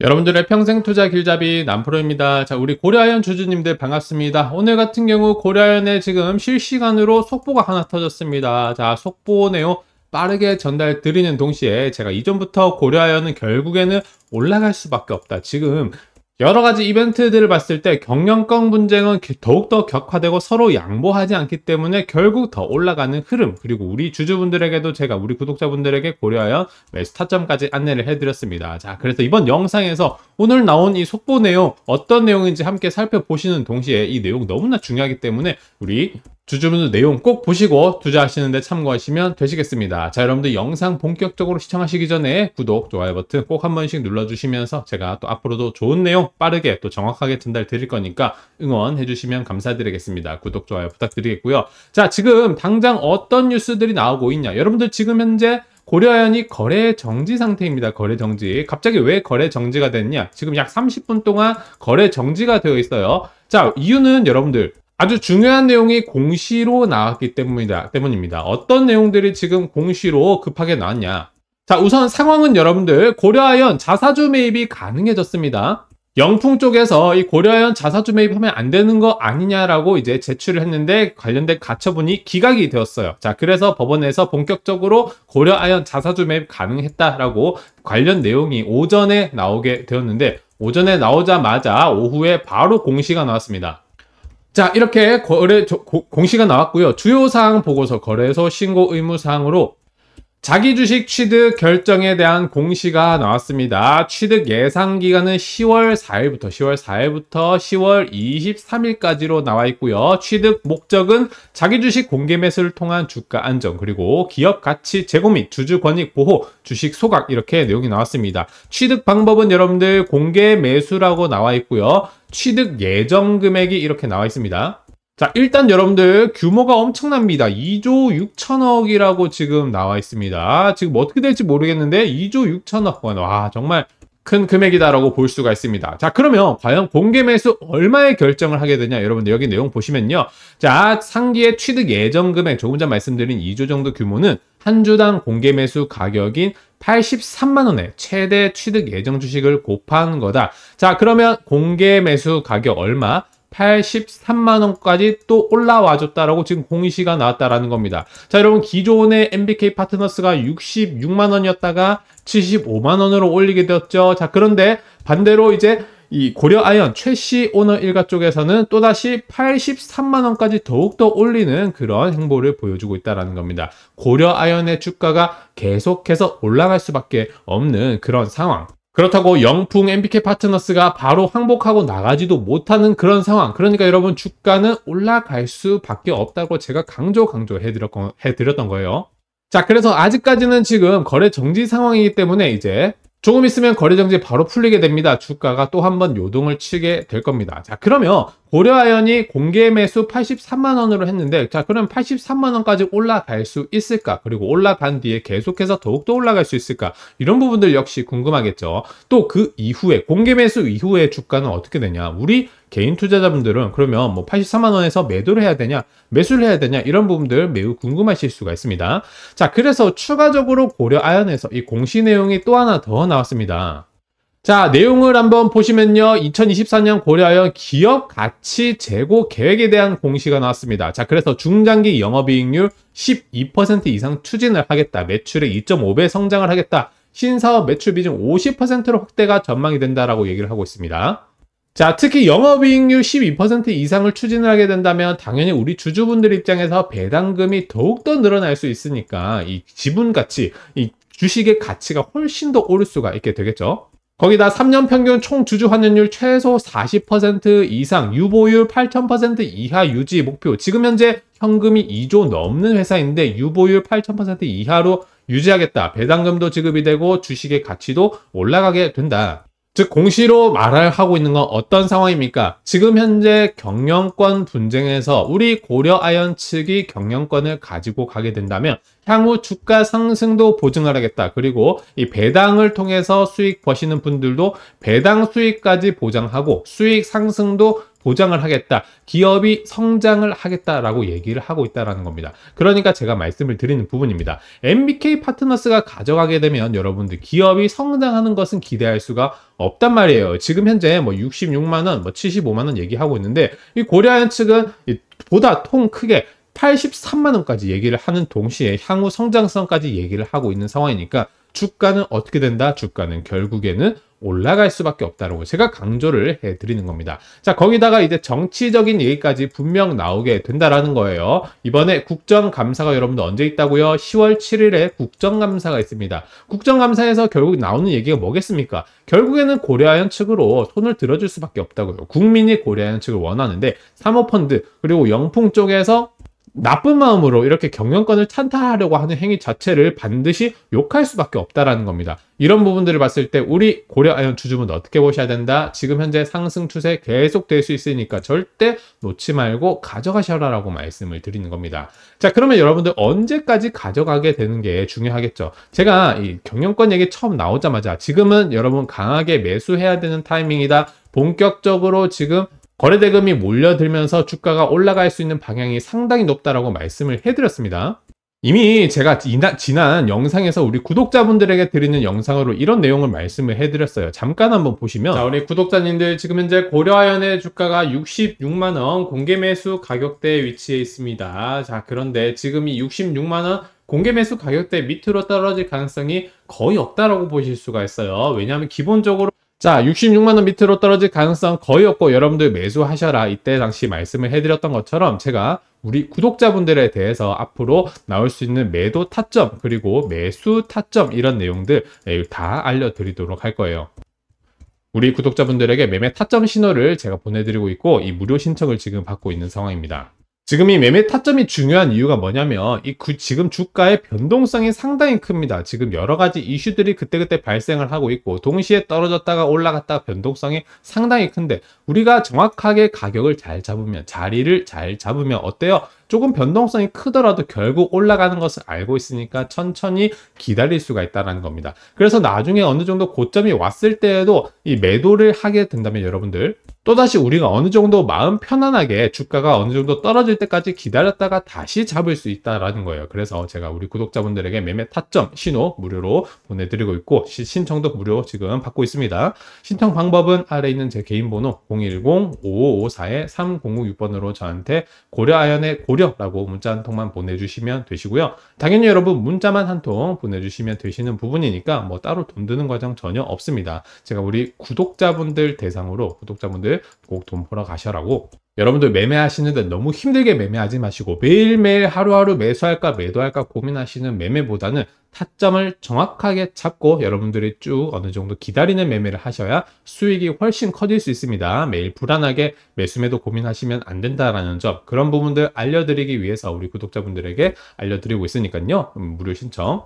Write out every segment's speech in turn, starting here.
여러분들의 평생 투자 길잡이 남프로입니다. 자, 우리 고려아연 주주님들 반갑습니다. 오늘 같은 경우 고려아연에 지금 실시간으로 속보가 하나 터졌습니다. 자, 속보 내용 빠르게 전달 드리는 동시에 제가 이전부터 고려아연은 결국에는 올라갈 수밖에 없다. 지금 여러 가지 이벤트들을 봤을 때 경영권 분쟁은 더욱더 격화되고 서로 양보하지 않기 때문에 결국 더 올라가는 흐름 그리고 우리 주주분들에게도 제가 우리 구독자분들에게 고려하여 매수 타점까지 안내를 해드렸습니다. 자 그래서 이번 영상에서 오늘 나온 이 속보 내용 어떤 내용인지 함께 살펴보시는 동시에 이 내용 너무나 중요하기 때문에 우리 주주분들 내용 꼭 보시고 투자하시는데 참고하시면 되시겠습니다. 자 여러분들 영상 본격적으로 시청하시기 전에 구독, 좋아요 버튼 꼭 한 번씩 눌러주시면서 제가 또 앞으로도 좋은 내용 빠르게 또 정확하게 전달 드릴 거니까 응원해 주시면 감사드리겠습니다. 구독, 좋아요 부탁드리겠고요. 자 지금 당장 어떤 뉴스들이 나오고 있냐 여러분들 지금 현재 고려아연이 거래 정지 상태입니다. 거래 정지. 갑자기 왜 거래 정지가 됐냐? 지금 약 30분 동안 거래 정지가 되어 있어요. 자, 이유는 여러분들 아주 중요한 내용이 공시로 나왔기 때문이다, 때문입니다. 어떤 내용들이 지금 공시로 급하게 나왔냐. 자, 우선 상황은 여러분들 고려하연 자사주 매입이 가능해졌습니다. 영풍 쪽에서 이 고려하연 자사주 매입하면 안 되는 거 아니냐라고 이제 제출을 했는데 관련된 가처분이 기각이 되었어요. 자, 그래서 법원에서 본격적으로 고려하연 자사주 매입 가능했다라고 관련 내용이 오전에 나오게 되었는데 오전에 나오자마자 오후에 바로 공시가 나왔습니다. 자, 이렇게 거래 공시가 나왔고요. 주요 사항 보고서 거래소 신고 의무 사항으로 자기 주식 취득 결정에 대한 공시가 나왔습니다. 취득 예상 기간은 10월 4일부터 10월 4일부터 10월 23일까지로 나와 있고요. 취득 목적은 자기 주식 공개 매수를 통한 주가 안정 그리고 기업 가치 제고 및 주주 권익 보호, 주식 소각 이렇게 내용이 나왔습니다. 취득 방법은 여러분들 공개 매수라고 나와 있고요. 취득 예정 금액이 이렇게 나와 있습니다. 자 일단 여러분들 규모가 엄청납니다 2조 6천억이라고 지금 나와 있습니다 지금 어떻게 될지 모르겠는데 2조 6천억 원와 정말 큰 금액이다라고 볼 수가 있습니다. 자, 그러면 과연 공개 매수 얼마에 결정을 하게 되냐? 여러분들 여기 내용 보시면요. 자, 상기의 취득 예정 금액 조금 전 말씀드린 2조 정도 규모는 한 주당 공개 매수 가격인 83만원에 최대 취득 예정 주식을 곱한 거다. 자, 그러면 공개 매수 가격 얼마? 83만원까지 또 올라와줬다라고 지금 공시가 나왔다라는 겁니다. 자 여러분 기존의 MBK 파트너스가 66만원이었다가 75만원으로 올리게 되었죠. 자 그런데 반대로 이제 이 고려아연 최씨 오너 일가 쪽에서는 또다시 83만원까지 더욱더 올리는 그런 행보를 보여주고 있다는 겁니다. 고려아연의 주가가 계속해서 올라갈 수밖에 없는 그런 상황. 그렇다고 영풍 MBK 파트너스가 바로 항복하고 나가지도 못하는 그런 상황. 그러니까 여러분 주가는 올라갈 수밖에 없다고 제가 강조 강조해 드렸던 거예요. 자, 그래서 아직까지는 지금 거래 정지 상황이기 때문에 이제 조금 있으면 거래정지 바로 풀리게 됩니다. 주가가 또 한 번 요동을 치게 될 겁니다. 자 그러면 고려아연이 공개 매수 83만원으로 했는데 자 그럼 83만원까지 올라갈 수 있을까? 그리고 올라간 뒤에 계속해서 더욱더 올라갈 수 있을까? 이런 부분들 역시 궁금하겠죠. 또 그 이후에 공개 매수 이후에 주가는 어떻게 되냐? 우리 개인 투자자분들은 그러면 뭐 84만원에서 매도를 해야 되냐 매수를 해야 되냐 이런 부분들 매우 궁금하실 수가 있습니다 자 그래서 추가적으로 고려 아연에서 이 공시 내용이 또 하나 더 나왔습니다 자 내용을 한번 보시면요 2024년 고려하여 기업 가치 재고 계획에 대한 공시가 나왔습니다 자 그래서 중장기 영업이익률 12% 이상 추진을 하겠다 매출의 2.5배 성장을 하겠다 신사업 매출 비중 50%로 확대가 전망이 된다라고 얘기를 하고 있습니다 자, 특히 영업이익률 12% 이상을 추진하게 된다면 당연히 우리 주주분들 입장에서 배당금이 더욱더 늘어날 수 있으니까 이 지분 가치, 이 주식의 가치가 훨씬 더 오를 수가 있게 되겠죠. 거기다 3년 평균 총 주주 환원률 최소 40% 이상, 유보율 8,000% 이하 유지 목표. 지금 현재 현금이 2조 넘는 회사인데 유보율 8,000% 이하로 유지하겠다. 배당금도 지급이 되고 주식의 가치도 올라가게 된다. 즉 공시로 말을 하고 있는 건 어떤 상황입니까? 지금 현재 경영권 분쟁에서 우리 고려 아연 측이 경영권을 가지고 가게 된다면 향후 주가 상승도 보증을 하겠다. 그리고 이 배당을 통해서 수익 버시는 분들도 배당 수익까지 보장하고 수익 상승도 보장을 하겠다. 기업이 성장을 하겠다라고 얘기를 하고 있다라는 겁니다. 그러니까 제가 말씀을 드리는 부분입니다. MBK 파트너스가 가져가게 되면 여러분들 기업이 성장하는 것은 기대할 수가 없단 말이에요. 지금 현재 뭐 66만원, 뭐 75만원 얘기하고 있는데 이 고려아연 측은 보다 통 크게 83만원까지 얘기를 하는 동시에 향후 성장성까지 얘기를 하고 있는 상황이니까 주가는 어떻게 된다? 주가는 결국에는 올라갈 수밖에 없다라고 제가 강조를 해드리는 겁니다. 자 거기다가 이제 정치적인 얘기까지 분명 나오게 된다라는 거예요. 이번에 국정감사가 여러분들 언제 있다고요? 10월 7일에 국정감사가 있습니다. 국정감사에서 결국 나오는 얘기가 뭐겠습니까? 결국에는 고려하연 측으로 손을 들어줄 수밖에 없다고요. 국민이 고려하연 측을 원하는데 사모펀드 그리고 영풍 쪽에서 나쁜 마음으로 이렇게 경영권을 찬탈하려고 하는 행위 자체를 반드시 욕할 수밖에 없다라는 겁니다. 이런 부분들을 봤을 때 우리 고려 아연 주주분 어떻게 보셔야 된다? 지금 현재 상승 추세 계속 될 수 있으니까 절대 놓지 말고 가져가셔라라고 말씀을 드리는 겁니다. 자, 그러면 여러분들 언제까지 가져가게 되는 게 중요하겠죠. 제가 이 경영권 얘기 처음 나오자마자 지금은 여러분 강하게 매수해야 되는 타이밍이다. 본격적으로 지금 거래 대금이 몰려들면서 주가가 올라갈 수 있는 방향이 상당히 높다라고 말씀을 해드렸습니다. 이미 제가 지난 영상에서 우리 구독자분들에게 드리는 영상으로 이런 내용을 말씀을 해드렸어요. 잠깐 한번 보시면 자 우리 구독자님들 지금 현재 고려하연의 주가가 66만원 공개 매수 가격대에 위치해 있습니다. 자 그런데 지금 이 66만원 공개 매수 가격대 밑으로 떨어질 가능성이 거의 없다라고 보실 수가 있어요. 왜냐하면 기본적으로 자 66만원 밑으로 떨어질 가능성 거의 없고 여러분들 매수하셔라 이때 당시 말씀을 해드렸던 것처럼 제가 우리 구독자분들에 대해서 앞으로 나올 수 있는 매도 타점 그리고 매수 타점 이런 내용들 예, 다 알려드리도록 할 거예요 우리 구독자분들에게 매매 타점 신호를 제가 보내드리고 있고 이 무료 신청을 지금 받고 있는 상황입니다 지금 이 매매 타점이 중요한 이유가 뭐냐면 이 구, 지금 주가의 변동성이 상당히 큽니다. 지금 여러 가지 이슈들이 그때그때 발생을 하고 있고 동시에 떨어졌다가 올라갔다가 변동성이 상당히 큰데 우리가 정확하게 가격을 잘 잡으면 자리를 잘 잡으면 어때요? 조금 변동성이 크더라도 결국 올라가는 것을 알고 있으니까 천천히 기다릴 수가 있다는 겁니다. 그래서 나중에 어느 정도 고점이 왔을 때에도 이 매도를 하게 된다면 여러분들 또다시 우리가 어느 정도 마음 편안하게 주가가 어느 정도 떨어질 때까지 기다렸다가 다시 잡을 수 있다라는 거예요. 그래서 제가 우리 구독자분들에게 매매 타점 신호 무료로 보내드리고 있고 신청도 무료 지금 받고 있습니다. 신청 방법은 아래 있는 제 개인 번호 010-5554-3006번으로 저한테 고려아연의 고려 무료라고 문자 한 통만 보내주시면 되시고요. 당연히 여러분 문자만 한 통 보내주시면 되시는 부분이니까 뭐 따로 돈 드는 과정 전혀 없습니다. 제가 우리 구독자분들 대상으로 구독자분들 꼭 돈 벌어 가셔라고 여러분들 매매하시는데 너무 힘들게 매매하지 마시고 매일매일 하루하루 매수할까 매도할까 고민하시는 매매보다는 타점을 정확하게 찾고 여러분들이 쭉 어느 정도 기다리는 매매를 하셔야 수익이 훨씬 커질 수 있습니다. 매일 불안하게 매수매도 고민하시면 안 된다라는 점 그런 부분들 알려드리기 위해서 우리 구독자분들에게 알려드리고 있으니까요. 음, 무료 신청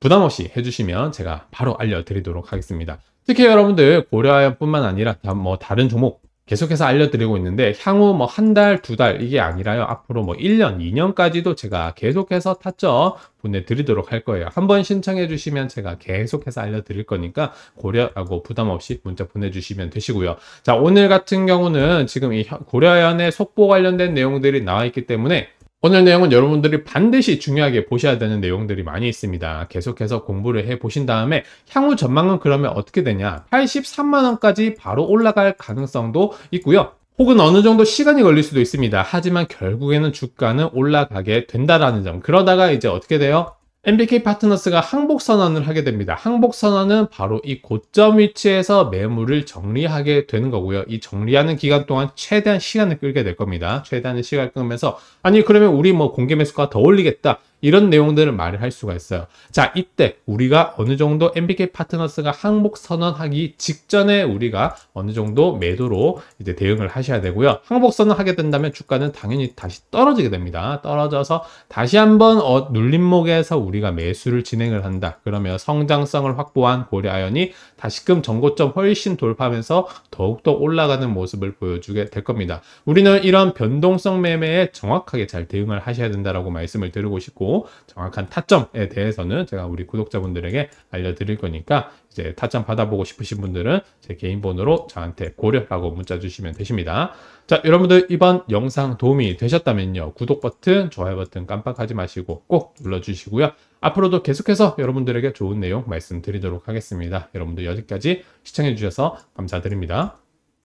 부담없이 해주시면 제가 바로 알려드리도록 하겠습니다. 특히 여러분들 고려하연뿐만 아니라 뭐 다른 종목 계속해서 알려드리고 있는데 향후 뭐 한 달, 두 달 이게 아니라요. 앞으로 뭐 1년, 2년까지도 제가 계속해서 타죠 보내드리도록 할 거예요. 한번 신청해 주시면 제가 계속해서 알려드릴 거니까 고려하고 부담 없이 문자 보내주시면 되시고요. 자 오늘 같은 경우는 지금 이 고려연의 속보 관련된 내용들이 나와 있기 때문에 오늘 내용은 여러분들이 반드시 중요하게 보셔야 되는 내용들이 많이 있습니다. 계속해서 공부를 해 보신 다음에 향후 전망은 그러면 어떻게 되냐? 83만원까지 바로 올라갈 가능성도 있고요. 혹은 어느 정도 시간이 걸릴 수도 있습니다. 하지만 결국에는 주가는 올라가게 된다라는 점. 그러다가 이제 어떻게 돼요? MBK 파트너스가 항복 선언을 하게 됩니다. 항복 선언은 바로 이 고점 위치에서 매물을 정리하게 되는 거고요. 이 정리하는 기간 동안 최대한 시간을 끌게 될 겁니다. 최대한 시간을 끌면서 아니 그러면 우리 뭐 공개 매수가 더 올리겠다. 이런 내용들을 말을 할 수가 있어요. 자, 이때 우리가 어느 정도 MBK 파트너스가 항복 선언하기 직전에 우리가 어느 정도 매도로 이제 대응을 하셔야 되고요. 항복 선언하게 된다면 주가는 당연히 다시 떨어지게 됩니다. 떨어져서 다시 한번 어, 눌림목에서 우리가 매수를 진행을 한다. 그러면 성장성을 확보한 고려아연이 다시금 전고점 훨씬 돌파하면서 더욱더 올라가는 모습을 보여주게 될 겁니다. 우리는 이런 변동성 매매에 정확하게 잘 대응을 하셔야 된다라고 말씀을 드리고 싶고 정확한 타점에 대해서는 제가 우리 구독자분들에게 알려드릴 거니까 이제 타점 받아보고 싶으신 분들은 제 개인 번호로 저한테 고려라고 문자 주시면 되십니다. 자 여러분들 이번 영상 도움이 되셨다면요 구독 버튼 좋아요 버튼 깜빡하지 마시고 꼭 눌러주시고요 앞으로도 계속해서 여러분들에게 좋은 내용 말씀드리도록 하겠습니다. 여러분들 여기까지 시청해주셔서 감사드립니다.